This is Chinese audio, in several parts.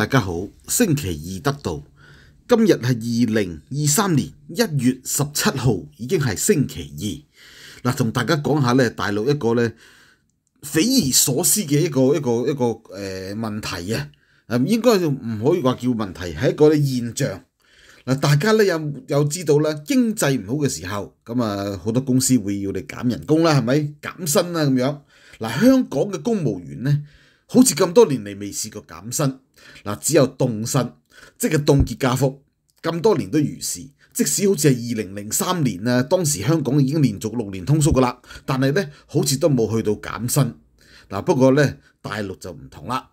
大家好，星期二得到，今日系二零二三年一月十七号，已经系星期二。嗱，同大家讲下咧，大陆一个咧匪夷所思嘅一个一个一个诶问题啊，诶，应该唔可以话叫问题，系一个现象。嗱，大家咧有有知道啦，经济唔好嘅时候，咁啊好多公司会要你减人工啦，系咪减薪啦咁样？嗱，香港嘅公务员咧。好似咁多年嚟未試過減薪，嗱只有凍薪，即係凍結加幅。咁多年都如是，即使好似係二零零三年啊，當時香港已經連續六年通縮噶啦，但係咧好似都冇去到減薪。嗱不過咧，大陸就唔同啦，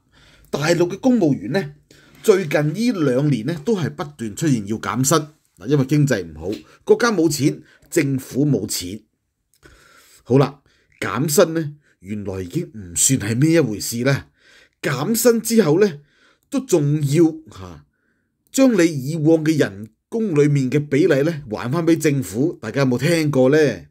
大陸嘅公務員咧最近呢兩年咧都係不斷出現要減薪嗱，因為經濟唔好，國家冇錢，政府冇錢。好啦，減薪咧。原來已經唔算係咩一回事啦，減薪之後咧都仲要吓將你以往嘅人工裏面嘅比例咧還翻俾政府，大家有冇聽過咧？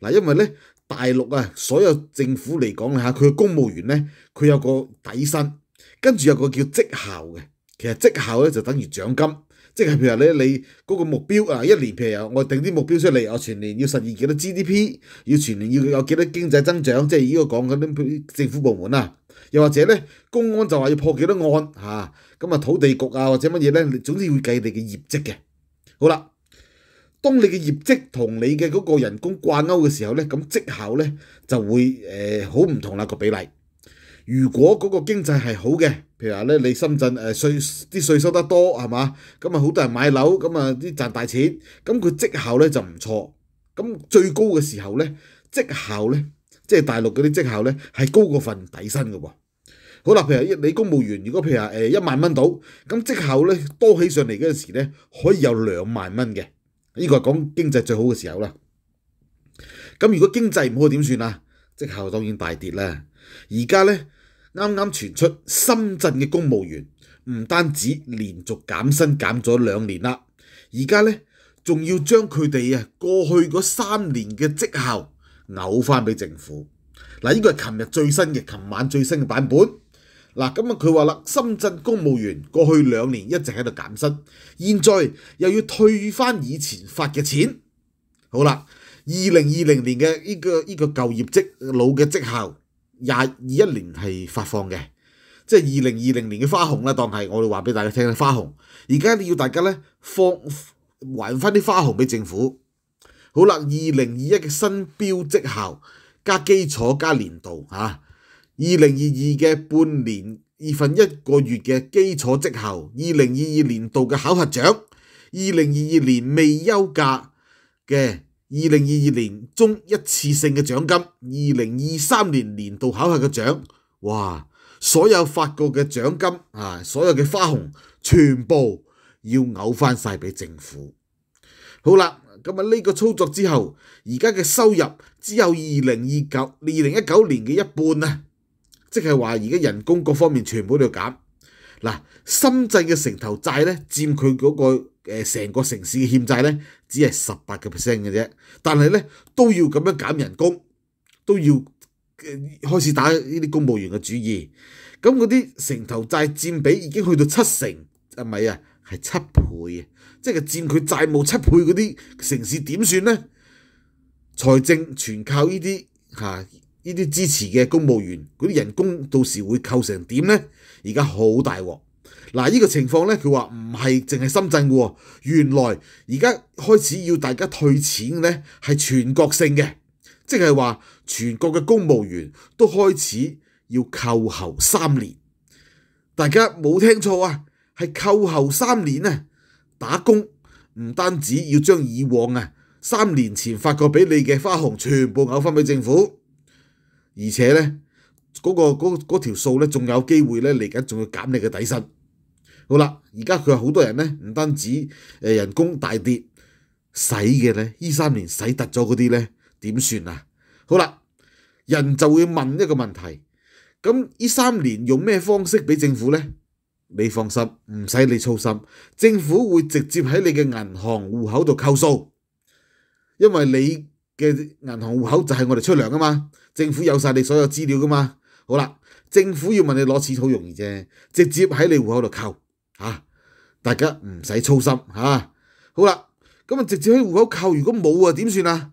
嗱，因為咧大陸啊所有政府嚟講吓，佢嘅公務員咧佢有個底薪，跟住有個叫绩效嘅，其實绩效咧就等於獎金。即係譬如咧，你嗰個目標啊，一年譬如我定啲目標出嚟，我全年要實現幾多 GDP，要全年要有幾多經濟增長，即係依個講緊啲政府部門啊，又或者咧公安就話要破幾多案嚇，咁啊土地局啊或者乜嘢咧，你總之會計你嘅業績嘅。好啦，當你嘅業績同你嘅嗰個人工掛鈎嘅時候咧，咁績效咧就會誒好唔同啦個比例。如果嗰個經濟係好嘅，譬如話咧，你深圳誒税啲税收得多係嘛，咁啊好多人買樓，咁啊啲賺大錢，咁佢績效咧就唔錯。咁最高嘅時候咧，績效咧即係大陸嗰啲績效咧係高過份底薪嘅喎。好啦，譬如你公務員，如果譬如話誒一萬蚊到，咁績效咧多起上嚟嗰陣時咧，可以有兩萬蚊嘅。呢個講經濟最好嘅時候啦。咁如果經濟唔好點算啊？績效當然大跌啦。而家呢，啱啱传出深圳嘅公务员唔单止连续减薪减咗两年啦，而家呢，仲要将佢哋啊过去嗰三年嘅绩效呕翻俾政府嗱。呢个系琴日最新嘅，琴晚最新嘅版本嗱。咁啊，佢话啦，深圳公务员过去两年一直喺度减薪，现在又要退翻以前发嘅钱。好啦，二零二零年嘅呢个呢个旧业绩老嘅绩效。廿二一年係發放嘅，即係二零二零年嘅花紅啦，當係我哋話俾大家聽嘅花紅。而家你要大家咧，放還翻啲花紅俾政府。好啦，二零二一嘅新標績效加基礎加年度嚇，二零二二嘅半年二份一個月嘅基礎績效，二零二二年度嘅考核獎，二零二二年未休假嘅。二零二二年中一次性嘅奖金，二零二三年年度考核嘅奖，哇！所有发过嘅奖金啊，所有嘅花红全部要呕翻晒俾政府。好啦，咁啊呢个操作之后，而家嘅收入只有二零二九、二零一九年嘅一半啊，即系话而家人工各方面全部都要减。嗱，深圳嘅城投债咧，占佢嗰个。誒成個城市嘅欠債咧，只係十八個 percent 嘅啫，但係咧都要咁樣減人工，都要開始打呢啲公務員嘅主意。咁嗰啲城頭債佔比已經去到七成，阿咪啊係七倍啊，即係佔佢債務七倍嗰啲城市點算咧？財政全靠呢啲嚇呢啲支持嘅公務員，嗰啲人工到時會扣成點咧？而家好大喎！嗱，依個情況咧，佢話唔係淨係深圳嘅喎，原來而家開始要大家退錢咧，係全國性嘅，即係話全國嘅公務員都開始要扣後三年。大家冇聽錯啊，係扣後三年啊！打工唔單止要將以往啊三年前發過俾你嘅花紅全部咬翻俾政府，而且咧嗰個嗰嗰條數咧仲有機會咧嚟緊仲要減你嘅底薪。好啦，而家佢好多人咧，唔單止人工大跌，使嘅咧呢三年使突咗嗰啲咧點算啊？好啦，人就會問一個問題，咁呢三年用咩方式俾政府咧？你放心，唔使你操心，政府會直接喺你嘅銀行户口度扣數，因為你嘅銀行户口就係我哋出糧啊嘛，政府有晒你所有資料噶嘛。好啦，政府要問你攞錢好容易啫，直接喺你户口度扣。啊！大家唔使操心嚇，好啦，咁啊直接喺户口扣，如果冇啊點算啊？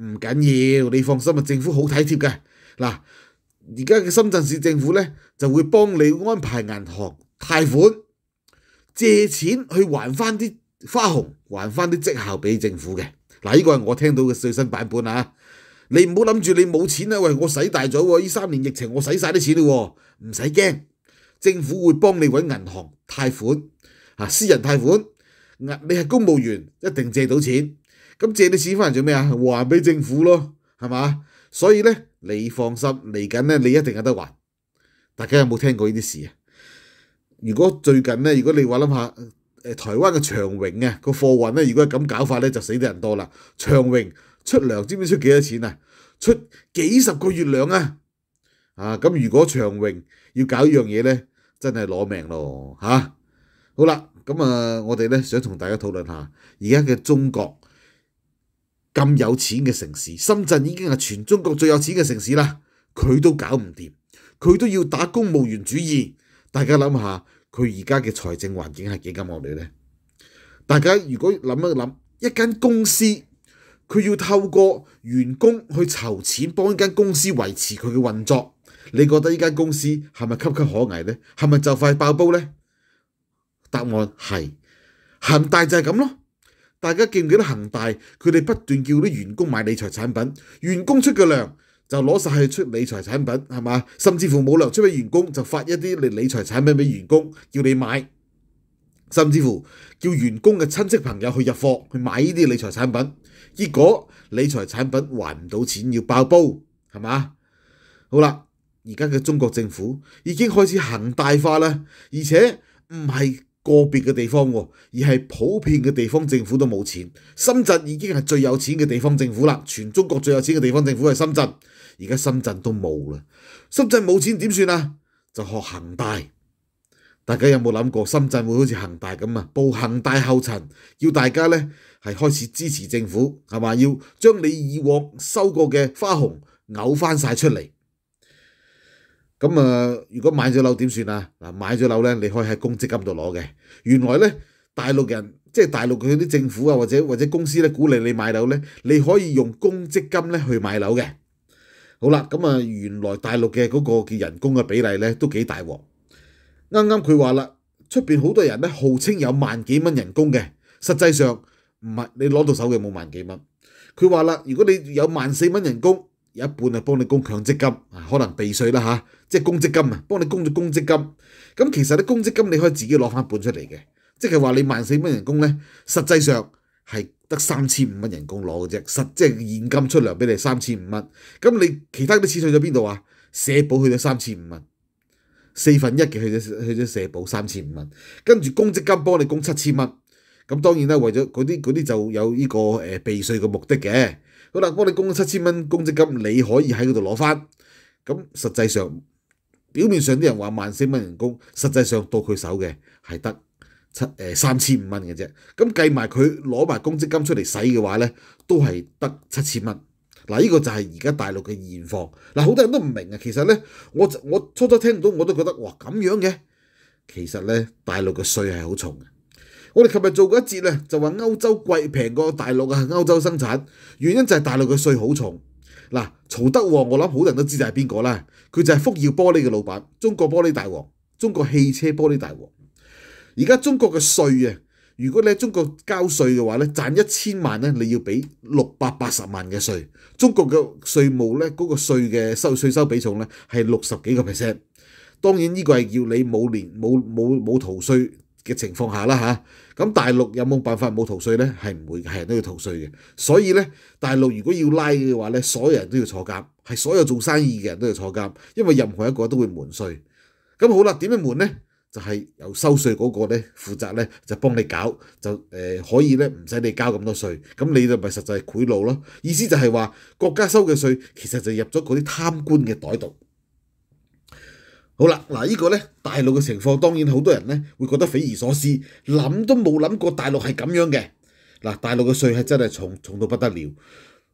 唔緊要，你放心啊，政府好體貼嘅。嗱，而家嘅深圳市政府咧就會幫你安排銀行貸款借錢去還翻啲花紅，還翻啲績效俾政府嘅。嗱，呢個係我聽到嘅最新版本啊！你唔好諗住你冇錢啦，喂，我使大咗喎，依三年疫情我使曬啲錢咯，唔使驚。政府會幫你揾銀行貸款，啊，私人貸款，你係公務員一定借到錢。咁借啲錢翻嚟做咩啊？還俾政府咯，係嘛？所以咧，你放心，嚟緊咧你一定有得還。大家有冇聽過呢啲事啊？如果最近咧，如果你話諗下，台灣嘅長榮啊個貨運咧，如果係咁搞法咧，就死得人多啦。長榮出糧知唔知出幾多錢啊？出幾十個月糧啊！啊！咁如果長榮要搞一樣嘢咧，真係攞命咯嚇。好啦，咁啊，我哋咧想同大家討論下，而家嘅中國咁有錢嘅城市，深圳已經係全中國最有錢嘅城市啦。佢都搞唔掂，佢都要打公務員主義。大家諗下，佢而家嘅財政環境係幾咁惡劣咧？大家如果諗一諗，一間公司佢要透過員工去籌錢，幫一間公司維持佢嘅運作。你覺得呢間公司係咪岌岌可危呢？係咪就快爆煲呢？答案係恒大就係咁咯。大家記唔記得恒大佢哋不斷叫啲員工買理財產品，員工出嘅糧就攞晒去出理財產品，係嘛？甚至乎冇粮出俾員工就發一啲理理財產品俾員工叫你買，甚至乎叫員工嘅親戚朋友去入貨去買呢啲理財產品。結果理財產品還唔到錢要爆煲，係嘛？好啦。而家嘅中國政府已經開始恒大化啦，而且唔係個別嘅地方，而係普遍嘅地方政府都冇錢。深圳已經係最有錢嘅地方政府啦，全中國最有錢嘅地方政府係深圳。而家深圳都冇啦，深圳冇錢點算啊？就學恒大，大家有冇諗過深圳會好似恒大咁啊？步恒大後塵，要大家呢係開始支持政府，係嘛？要將你以往收過嘅花紅嘔翻晒出嚟。咁啊！如果買咗樓點算啊？嗱，買咗樓咧，你可以喺公積金度攞嘅。原來咧，大陸人即係大陸佢啲政府啊，或者或者公司咧，鼓勵你買樓咧，你可以用公積金咧去買樓嘅。好啦，咁啊，原來大陸嘅嗰個嘅人工嘅比例咧都幾大喎。啱啱佢話啦，出邊好多人咧號稱有萬幾蚊人工嘅，實際上唔係你攞到手嘅冇萬幾蚊。佢話啦，如果你有萬四蚊人工。有一半啊，幫你供強積金啊，可能避税啦嚇，即係公積金啊，幫你供咗公積金。咁其實啲公積金你可以自己攞翻半出嚟嘅，即係話你萬四蚊人工咧，實際上係得三千五蚊人工攞嘅啫，實即係現金出糧俾你三千五蚊。咁你其他都黐去咗邊度啊？社保去咗三千五蚊，四分一嘅去咗去咗社保三千五蚊，跟住公積金幫你供七千蚊。咁當然啦，為咗嗰啲嗰啲就有呢個誒避税嘅目的嘅。好啦，幫你供七千蚊公積金，你可以喺嗰度攞翻。咁實際上，表面上啲人話萬四蚊人工，實際上到佢手嘅係得七誒三千五蚊嘅啫。咁計埋佢攞埋公積金出嚟使嘅話咧，都係得七千蚊。嗱，呢個就係而家大陸嘅現況。嗱，好多人都唔明啊。其實咧，我我初初聽唔到我都覺得哇咁樣嘅。其實咧，大陸嘅税係好重嘅。我哋琴日做過一節咧，就話歐洲貴平過大陸啊！歐洲生產原因就係大陸嘅税好重。嗱，曹德旺我諗好多人都知就係邊個啦，佢就係福耀玻璃嘅老闆，中國玻璃大王，中國汽車玻璃大王。而家中國嘅税啊，如果喺中國交税嘅話咧，賺一千萬咧，你要俾六百八十萬嘅税。中國嘅稅務咧，嗰個税嘅收税收比重咧係六十幾個 percent。當然呢個係要你冇年冇冇冇逃税。嘅情況下啦嚇，咁大陸有冇辦法冇逃税呢？係唔會，係人都要逃税嘅。所以呢，大陸如果要拉嘅話呢，所有人都要坐監，係所有做生意嘅人都要坐監，因為任何一個都會瞞税。咁好啦，點樣瞞呢？就係由收税嗰個呢負責呢，就幫你搞，就誒可以呢，唔使你交咁多税。咁你就咪實際賄賂咯。意思就係話國家收嘅税其實就入咗嗰啲貪官嘅袋度。好啦，嗱呢個咧大陸嘅情況當然好多人咧會覺得匪夷所思，諗都冇諗過大陸係咁樣嘅。嗱大陸嘅税係真係重重到不得了。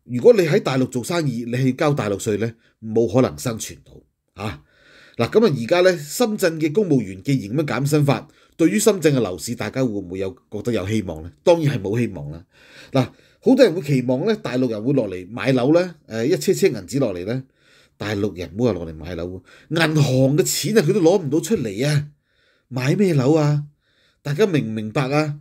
如果你喺大陸做生意，你去交大陸税咧，冇可能生存到嚇。嗱咁啊而家咧深圳嘅公務員既然咁樣減薪法，對於深圳嘅樓市，大家會唔會有覺得有希望咧？當然係冇希望啦。嗱，好多人會期望咧大陸人會落嚟買樓咧，誒一車車銀紙落嚟咧。大陸人冇話落嚟買樓銀行嘅錢啊，佢都攞唔到出嚟啊，買咩樓啊？大家明唔明白啊？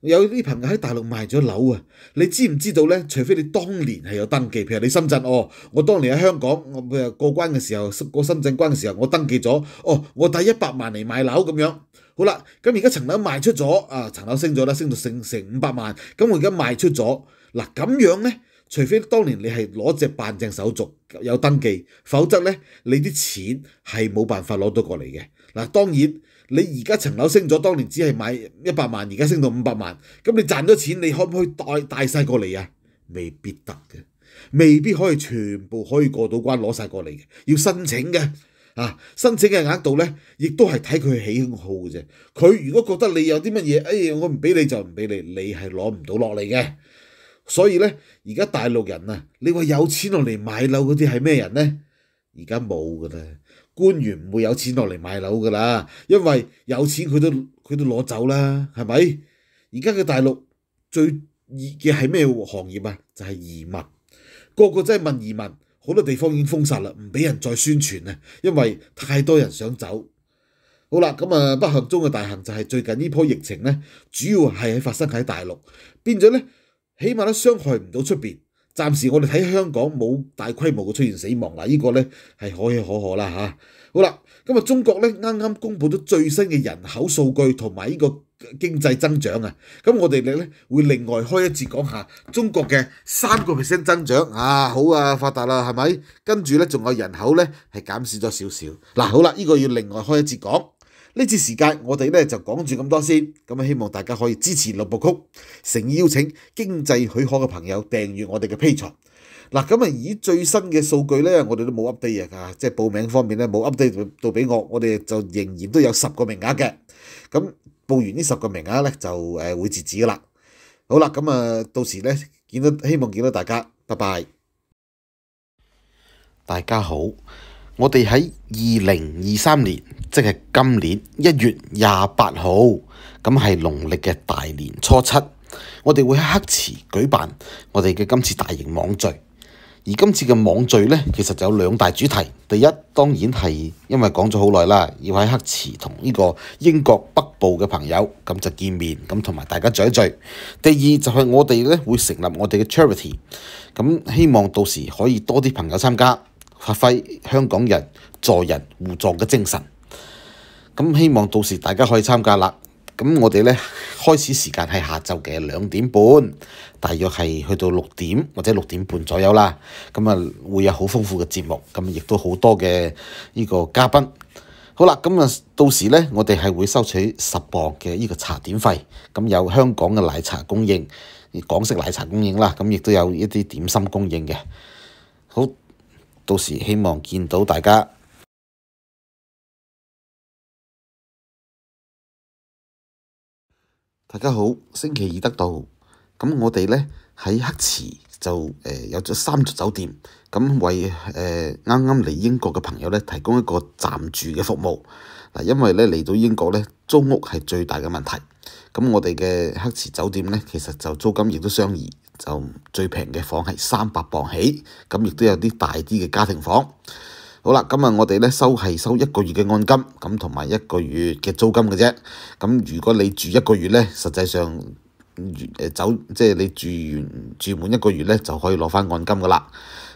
有啲朋友喺大陸買咗樓啊，你知唔知道咧？除非你當年係有登記，譬如你深圳哦，我當年喺香港，佢過關嘅時候過深圳關嘅時候，我登記咗，哦，我第一百萬嚟買樓咁樣。好啦，咁而家層樓賣出咗，啊，層樓升咗啦，升到成成五百萬，咁我而家賣出咗，嗱咁樣咧。除非當年你係攞只辦證手續有登記，否則咧你啲錢係冇辦法攞到過嚟嘅。嗱，當然你而家層樓升咗，當年只係買一百萬，而家升到五百萬，咁你賺咗錢，你可唔可以帶帶曬過嚟啊？未必得嘅，未必可以全部可以過到關攞曬過嚟嘅，要申請嘅。啊，申請嘅硬度咧，亦都係睇佢喜好號嘅啫。佢如果覺得你有啲乜嘢，哎呀，我唔俾你就唔俾你，你係攞唔到落嚟嘅。所以咧，而家大陸人啊，你話有錢落嚟買樓嗰啲係咩人呢？而家冇噶啦，官員唔會有錢落嚟買樓噶啦，因為有錢佢都佢都攞走啦，係咪？而家嘅大陸最熱嘅係咩行業啊？就係移民，個個真係問移民，好多地方已經封殺啦，唔俾人再宣傳啊，因為太多人想走。好啦，咁啊，不幸中嘅大幸就係最近呢波疫情咧，主要係發生喺大陸，變咗咧。起碼都傷害唔到出面。暫時我哋睇香港冇大規模嘅出現死亡啦，依個咧係可喜可賀啦嚇。好啦，咁啊中國咧啱啱公布咗最新嘅人口數據同埋呢個經濟增長啊，咁我哋咧會另外開一節講下中國嘅三個 percent 增長啊，好啊發達啦係咪？跟住咧仲有人口咧係減少咗少少，嗱好啦，呢個要另外開一節講。呢次時間我哋咧就講住咁多先，咁啊希望大家可以支持六部曲，誠意邀請經濟許可嘅朋友訂閱我哋嘅 P 場。嗱，咁啊以最新嘅數據咧，我哋都冇 update 嘅即係報名方面咧冇 update 到俾我，我哋就仍然都有十個名額嘅。咁報完呢十個名額咧就誒會截止啦。好啦，咁啊到時咧見到希望見到大家，拜拜。大家好。我哋喺二零二三年，即係今年一月廿八號，咁係農曆嘅大年初七。我哋會喺黑池舉辦我哋嘅今次大型網聚。而今次嘅網聚咧，其實就有兩大主題。第一當然係因為講咗好耐啦，要喺黑池同呢個英國北部嘅朋友咁就見面，咁同埋大家聚一聚。第二就係我哋咧會成立我哋嘅 charity，咁希望到時可以多啲朋友參加。發揮香港人助人互助嘅精神，咁希望到時大家可以參加啦。咁我哋咧開始時間係下晝嘅兩點半，大約係去到六點或者六點半左右啦。咁啊，會有好豐富嘅節目，咁亦都好多嘅呢個嘉賓。好啦，咁啊到時咧，我哋係會收取十磅嘅呢個茶點費，咁有香港嘅奶茶供應，港式奶茶供應啦，咁亦都有一啲點心供應嘅。到時希望見到大家。大家好，星期二得到咁我哋咧喺黑池就誒有咗三座酒店，咁為啱啱嚟英國嘅朋友咧提供一個暫住嘅服務。嗱，因為咧嚟到英國咧租屋係最大嘅問題，咁我哋嘅黑池酒店咧其實就租金亦都相宜。就最平嘅房系三百磅起，咁亦都有啲大啲嘅家庭房。好啦，今日我哋咧收系收一个月嘅按金，咁同埋一个月嘅租金嘅啫。咁如果你住一个月咧，實際上走，即係你住完住滿一個月咧，就可以攞翻按金噶啦。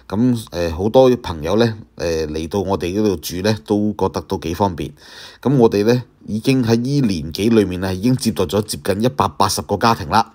咁誒好多朋友咧誒嚟到我哋嗰度住咧，都覺得都幾方便。咁我哋咧已經喺呢年幾裏面咧，已經接待咗接近一百八十個家庭啦。